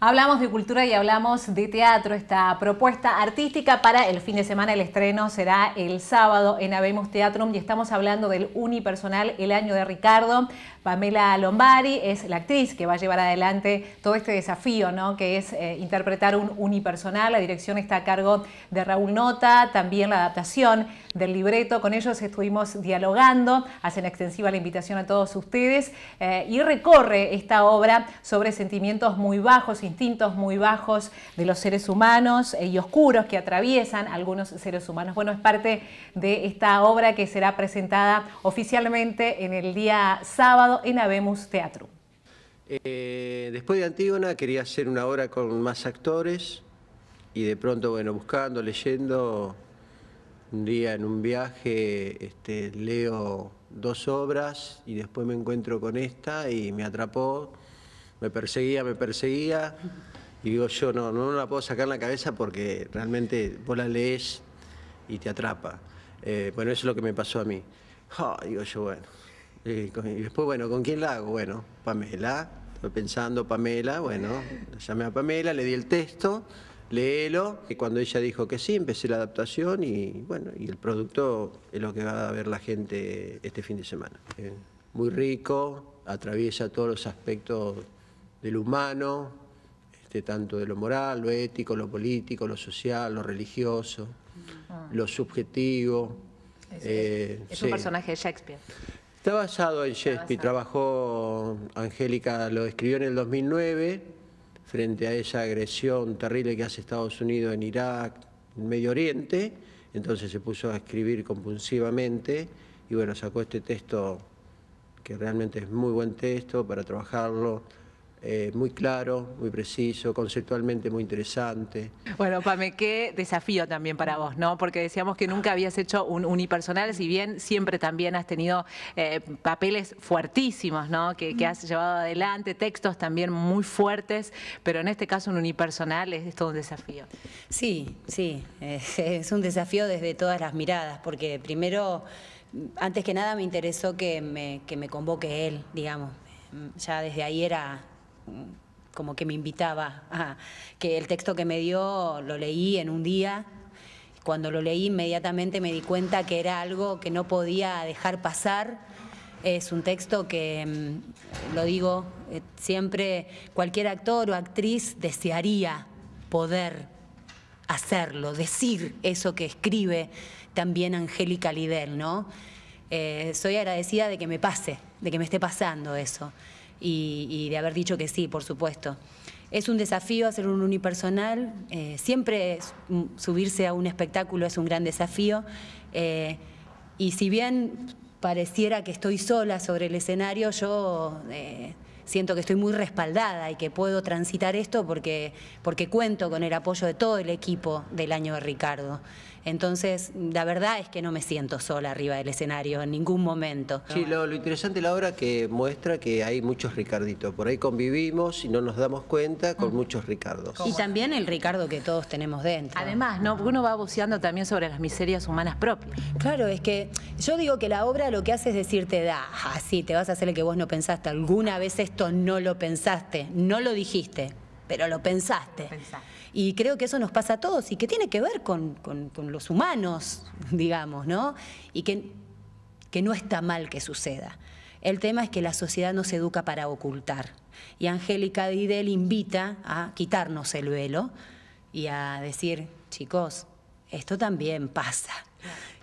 Hablamos de cultura y hablamos de teatro. Esta propuesta artística para el fin de semana, el estreno será el sábado en Habemos Teatrum y estamos hablando del unipersonal El Año de Ricardo. Pamela Lombari es la actriz que va a llevar adelante todo este desafío, ¿no? que es eh, interpretar un unipersonal. La dirección está a cargo de Raúl Nota, también la adaptación del libreto. Con ellos estuvimos dialogando, hacen extensiva la invitación a todos ustedes eh, y recorre esta obra sobre sentimientos muy bajos y instintos muy bajos de los seres humanos eh, y oscuros que atraviesan algunos seres humanos. Bueno, es parte de esta obra que será presentada oficialmente en el día sábado en Abemus Teatro. Eh, después de Antígona quería hacer una obra con más actores y de pronto, bueno, buscando, leyendo, un día en un viaje este, leo dos obras y después me encuentro con esta y me atrapó me perseguía, me perseguía. Y digo yo, no, no la puedo sacar en la cabeza porque realmente vos la lees y te atrapa. Eh, bueno, eso es lo que me pasó a mí. Ah, digo yo, bueno. Y, después, bueno, ¿con quién la hago? Bueno, Pamela. Estoy pensando, Pamela, bueno, llamé a Pamela, le di el texto, léelo. Y cuando ella dijo que sí, empecé la adaptación y bueno, y el producto es lo que va a ver la gente este fin de semana. Eh, muy rico, atraviesa todos los aspectos del humano, este, tanto de lo moral, lo ético, lo político, lo social, lo religioso, ah. lo subjetivo. Es, eh, un personaje de Shakespeare. Está basado en Shakespeare, trabajó, Angélica lo escribió en el 2009, frente a esa agresión terrible que hace Estados Unidos en Irak, en Medio Oriente, entonces se puso a escribir compulsivamente y bueno, sacó este texto que realmente es muy buen texto para trabajarlo. Eh, muy claro, muy preciso, conceptualmente muy interesante. Bueno, Pame, qué desafío también para vos, ¿no? Porque decíamos que nunca habías hecho un unipersonal, si bien siempre también has tenido eh, papeles fuertísimos, ¿no? Que, has llevado adelante, textos también muy fuertes, pero en este caso un unipersonal es, todo un desafío. Sí, sí, es, un desafío desde todas las miradas, porque primero... Antes que nada me interesó que me, que me convoque él, digamos ya desde ahí era como que me invitaba a que el texto que me dio lo leí en un día. Cuando lo leí inmediatamente me di cuenta que era algo que no podía dejar pasar. Es un texto que, mm, lo digo eh, siempre, cualquier actor o actriz desearía poder hacerlo, decir eso que escribe también Angélica Lidel, ¿no? Eh, soy agradecida de que me pase, de que me esté pasando eso y, de haber dicho que sí, por supuesto. Es un desafío hacer un unipersonal, eh, siempre subirse a un espectáculo es un gran desafío eh, y si bien pareciera que estoy sola sobre el escenario, yo eh, siento que estoy muy respaldada y que puedo transitar esto porque, porque cuento con el apoyo de todo el equipo del año de Ricardo. Entonces, la verdad es que no me siento sola arriba del escenario en ningún momento. Sí, lo, interesante de la obra que muestra que hay muchos Ricarditos. Por ahí convivimos y no nos damos cuenta con mm. muchos Ricardos. Y también el Ricardo que todos tenemos dentro. Además, uno va buceando también sobre las miserias humanas propias. Claro, es que yo digo que la obra lo que hace es decirte, da, así, ah, te vas a hacer el que vos no pensaste. Alguna vez esto no lo pensaste, no lo dijiste pero lo pensaste. y creo que eso nos pasa a todos y que tiene que ver con, los humanos, digamos, ¿no? Y que, que no está mal que suceda. El tema es que la sociedad nos educa para ocultar. Y Angélica Didel invita a quitarnos el velo y a decir, chicos, esto también pasa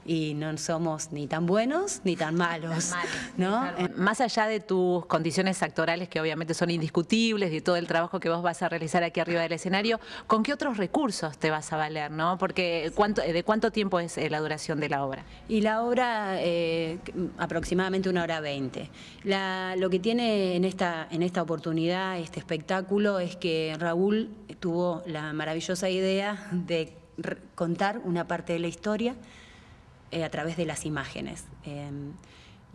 y no somos ni tan buenos ni tan malos. ¿no? Eh, más allá de tus condiciones actorales, que obviamente son indiscutibles, y todo el trabajo que vos vas a realizar aquí arriba del escenario, ¿con qué otros recursos te vas a valer? ¿no? Porque ¿de cuánto tiempo es eh, la duración de la obra? Y la obra, eh, mm, aproximadamente una hora veinte. Lo que tiene en esta, en esta oportunidad, este espectáculo, es que Raúl tuvo la maravillosa idea de contar una parte de la historia eh, a través de las imágenes. Em,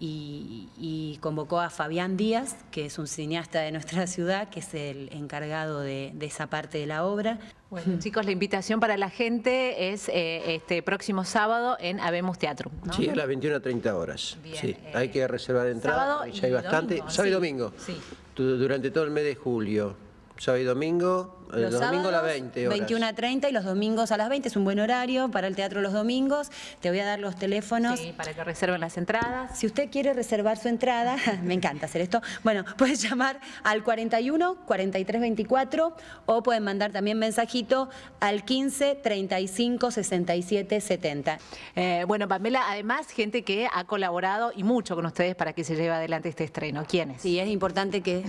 y, convocó a Fabián Díaz, que es un cineasta de nuestra ciudad, que es el encargado de, esa parte de la obra. Bueno, chicos, la invitación para la gente es eh, este próximo sábado en Habemos Teatro. Sí, a las 21.30 horas. sí, eh, hay que reservar entrada, ya hay bastante. Domingo, sábado y domingo, sí. durante todo el mes de julio. Sábado y domingo, eh, los domingos a las 20 21 a 30 y los domingos a las 20, es un buen horario para el teatro los domingos. Te voy a dar los teléfonos. Sí, para que reserven las entradas. Si usted quiere reservar su entrada, me encanta hacer esto, bueno, puedes llamar al 41 43 24 o pueden mandar también mensajito al 15 35 67 70. bueno, Pamela, además gente que ha colaborado y mucho con ustedes para que se lleve adelante este estreno. ¿Quiénes? Sí, es importante que,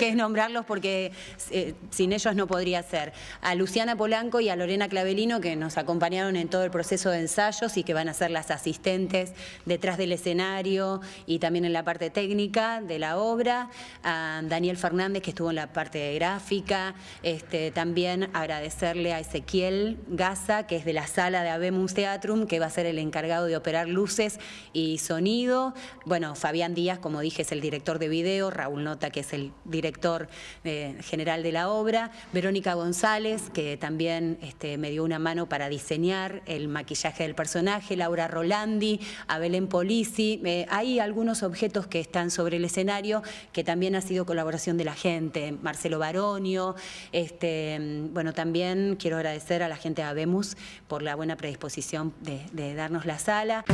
es nombrarlos porque eh, sin ellos no podría ser. A Luciana Polanco y a Lorena Clavelino que nos acompañaron en todo el proceso de ensayos y que van a ser las asistentes detrás del escenario y también en la parte técnica de la obra. A Daniel Fernández que estuvo en la parte gráfica. Este, también agradecerle a Ezequiel Gaza que es de la sala de Abemus Theatrum que va a ser el encargado de operar luces y sonido. Bueno, Fabián Díaz, como dije, es el director de video, Raúl Nota que es el director eh, general de la obra. Verónica González, que también este, me dio una mano para diseñar el maquillaje del personaje, Laura Rolandi, Abelén Polisi. Eh, hay algunos objetos que están sobre el escenario que también ha sido colaboración de la gente, Marcelo Baronio. Este, bueno, también quiero agradecer a la gente de Abemus por la buena predisposición de darnos la sala.